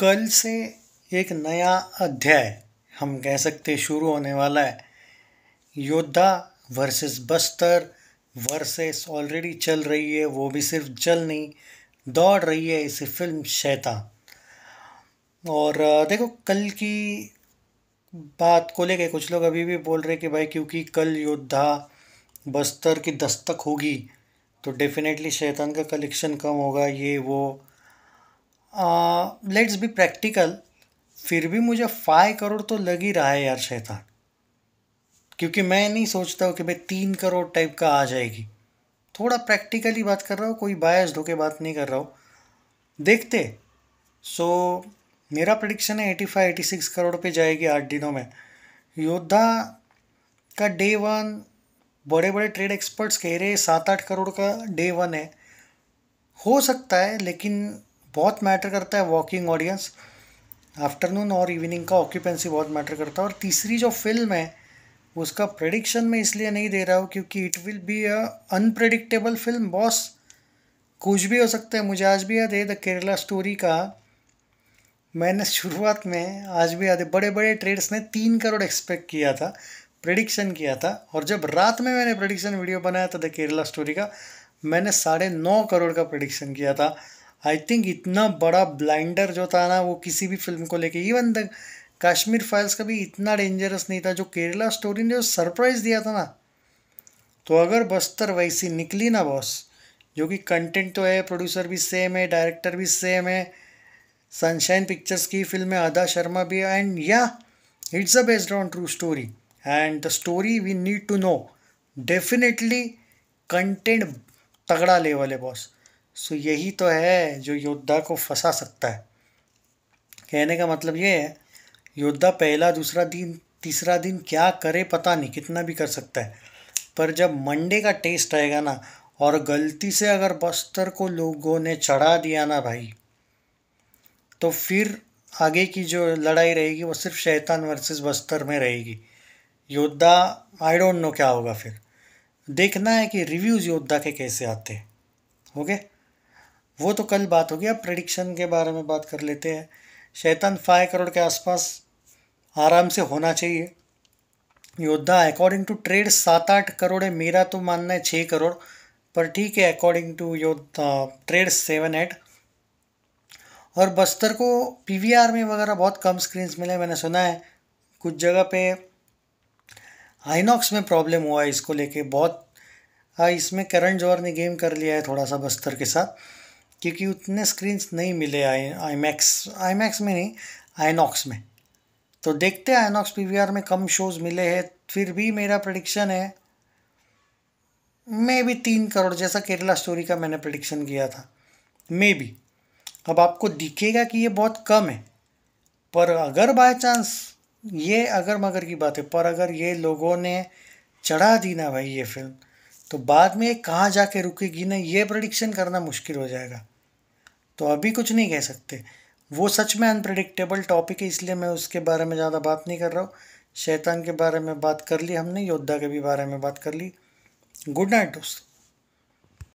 कल से एक नया अध्याय हम कह सकते शुरू होने वाला है योद्धा वर्सेस बस्तर वर्सेस ऑलरेडी चल रही है वो भी सिर्फ चल नहीं दौड़ रही है इसे फिल्म शैता और देखो कल की बात को लेके कुछ लोग अभी भी बोल रहे कि भाई क्योंकि कल योद्धा बस्तर की दस्तक होगी तो डेफिनेटली शैतान का कलेक्शन कम होगा ये वो लेट्स बी प्रैक्टिकल फिर भी मुझे फाइव करोड़ तो लग ही रहा है यार शैतान क्योंकि मैं नहीं सोचता हूँ कि भाई तीन करोड़ टाइप का आ जाएगी थोड़ा प्रैक्टिकली बात कर रहा हूँ कोई बायस धोके बात नहीं कर रहा हूँ देखते सो so, मेरा प्रडिक्शन है eighty five eighty six crore पे जाएगी आठ दिनों में योद्धा का डे वन बड़े बड़े ट्रेड एक्सपर्ट्स कह रहे हैं सात आठ करोड़ का डे वन है हो सकता है लेकिन बहुत मैटर करता है वॉकिंग ऑडियंस आफ्टरनून और इवनिंग का ऑक्यूपेंसी बहुत मैटर करता है और तीसरी जो फिल्म है उसका प्रडिक्शन मैं इसलिए नहीं दे रहा हूँ क्योंकि it will be a unpredictable film boss कुछ भी हो सकता है मुझे आज भी याद है द केरला स्टोरी का मैंने शुरुआत में आज भी याद है बड़े बड़े ट्रेड्स ने तीन करोड़ एक्सपेक्ट किया था प्रडिक्शन किया था और जब रात में मैंने प्रडिक्शन वीडियो बनाया था द केरला स्टोरी का मैंने साढ़े नौ करोड़ का प्रडिक्शन किया था आई थिंक इतना बड़ा ब्लाइंडर जो था ना वो किसी भी फिल्म को लेके इवन द कश्मीर फाइल्स का भी इतना डेंजरस नहीं था जो केरला स्टोरी ने जो सरप्राइज़ दिया था ना तो अगर बस्तर वैसी निकली ना बॉस जो कि कंटेंट तो है प्रोड्यूसर भी सेम है डायरेक्टर भी सेम है सनशाइन पिक्चर्स की फिल्म में आधा शर्मा भी एंड या it's a based on true story and the story we need to know definitely content तगड़ा लेवल है बॉस सो यही तो है जो योद्धा को फंसा सकता है कहने का मतलब ये है योद्धा पहला दूसरा दिन तीसरा दिन क्या करे पता नहीं कितना भी कर सकता है पर जब मंडे का टेस्ट आएगा ना और गलती से अगर बस्तर को लोगों ने चढ़ा दिया ना भाई तो फिर आगे की जो लड़ाई रहेगी वो सिर्फ शैतान वर्सेस बस्तर में रहेगी योद्धा आई डोंट नो क्या होगा फिर देखना है कि रिव्यूज़ योद्धा के कैसे आते हैं ओके वो तो कल बात होगी अब प्रडिक्शन के बारे में बात कर लेते हैं शैतान फाइव करोड़ के आसपास आराम से होना चाहिए योद्धा अकॉर्डिंग टू ट्रेड सात आठ करोड़ है मेरा तो मानना है छः करोड़ पर ठीक है according to Yodha trade seven eight और बस्तर को पी में वगैरह बहुत कम स्क्रीन्स मिले मैंने सुना है कुछ जगह पे आइनॉक्स में प्रॉब्लम हुआ है इसको लेके बहुत हाँ, इसमें करण जौहर ने गेम कर लिया है थोड़ा सा बस्तर के साथ क्योंकि उतने स्क्रीन्स नहीं मिले आई आई मैक्स आई मैक्स में नहीं आइनॉक्स में तो देखते हैं आइनॉक्स पी में कम शोज़ मिले हैं फिर भी मेरा प्रडिक्शन है मे भी तीन करोड़ जैसा केरला स्टोरी का मैंने प्रडिक्शन किया था मे बी अब आपको दिखेगा कि ये बहुत कम है पर अगर बाय चांस ये अगर मगर की बात है पर अगर ये लोगों ने चढ़ा दी ना भाई ये फिल्म तो बाद में कहाँ जाके रुकेगी ना ये प्रडिक्शन करना मुश्किल हो जाएगा तो अभी कुछ नहीं कह सकते वो सच में अनप्रडिक्टेबल टॉपिक है इसलिए मैं उसके बारे में ज़्यादा बात नहीं कर रहा हूँ शैतान के बारे में बात कर ली हमने योद्धा के भी बारे में बात कर ली गुड नाइट दोस्तों